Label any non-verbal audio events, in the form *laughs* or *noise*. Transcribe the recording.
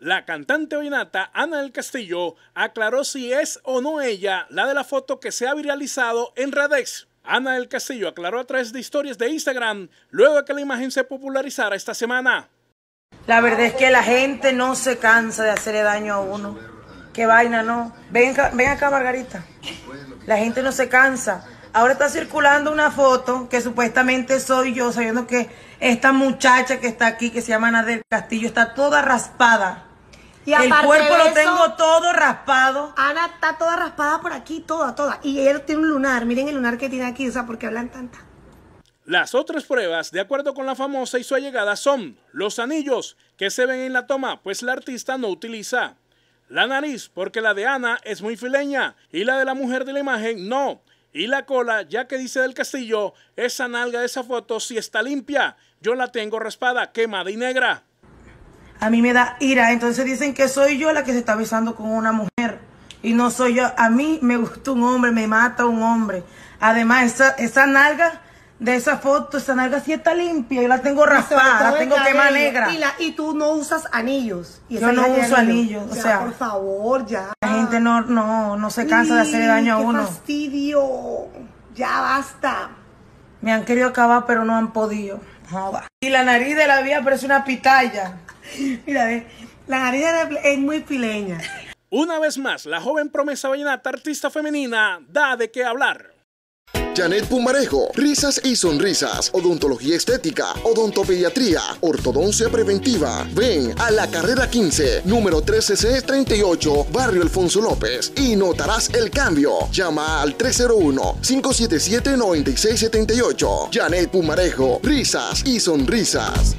La cantante oinata Ana del Castillo aclaró si es o no ella la de la foto que se ha viralizado en redes. Ana del Castillo aclaró a través de historias de Instagram luego de que la imagen se popularizara esta semana. La verdad es que la gente no se cansa de hacerle daño a uno. Qué vaina, ¿no? ven acá, Margarita. La gente no se cansa. Ahora está circulando una foto que supuestamente soy yo, sabiendo que esta muchacha que está aquí, que se llama Ana del Castillo, está toda raspada el cuerpo lo tengo todo raspado. Ana está toda raspada por aquí, toda, toda. Y ella tiene un lunar. Miren el lunar que tiene aquí, o sea, porque hablan tanta. Las otras pruebas, de acuerdo con la famosa y su allegada, son los anillos que se ven en la toma, pues la artista no utiliza. La nariz, porque la de Ana es muy fileña y la de la mujer de la imagen no. Y la cola, ya que dice del castillo, esa nalga de esa foto sí está limpia. Yo la tengo raspada, quemada y negra a mí me da ira. Entonces dicen que soy yo la que se está besando con una mujer. Y no soy yo. A mí me gusta un hombre, me mata un hombre. Además, esa, nalga de esa foto, esa nalga sí está limpia. Yo la tengo raspada, la tengo quemada negra. Y, tú no usas anillos. Y yo no uso anillos. O sea, por favor, ya. La gente no, no, no se cansa de hacerle daño a qué uno. fastidio. Ya basta. Me han querido acabar, pero no han podido. Ah, y la nariz de la vía parece una pitaya. *laughs* Mira, ve, la harina es muy pileña. Una vez más, la joven promesa vallenata artista femenina da de qué hablar. Janet Pumarejo, risas y sonrisas, odontología estética, odontopediatría, ortodoncia preventiva. Ven a la carrera 15, número 13C38, barrio Alfonso López y notarás el cambio. Llama al 301-577-9678. Janet Pumarejo, risas y sonrisas.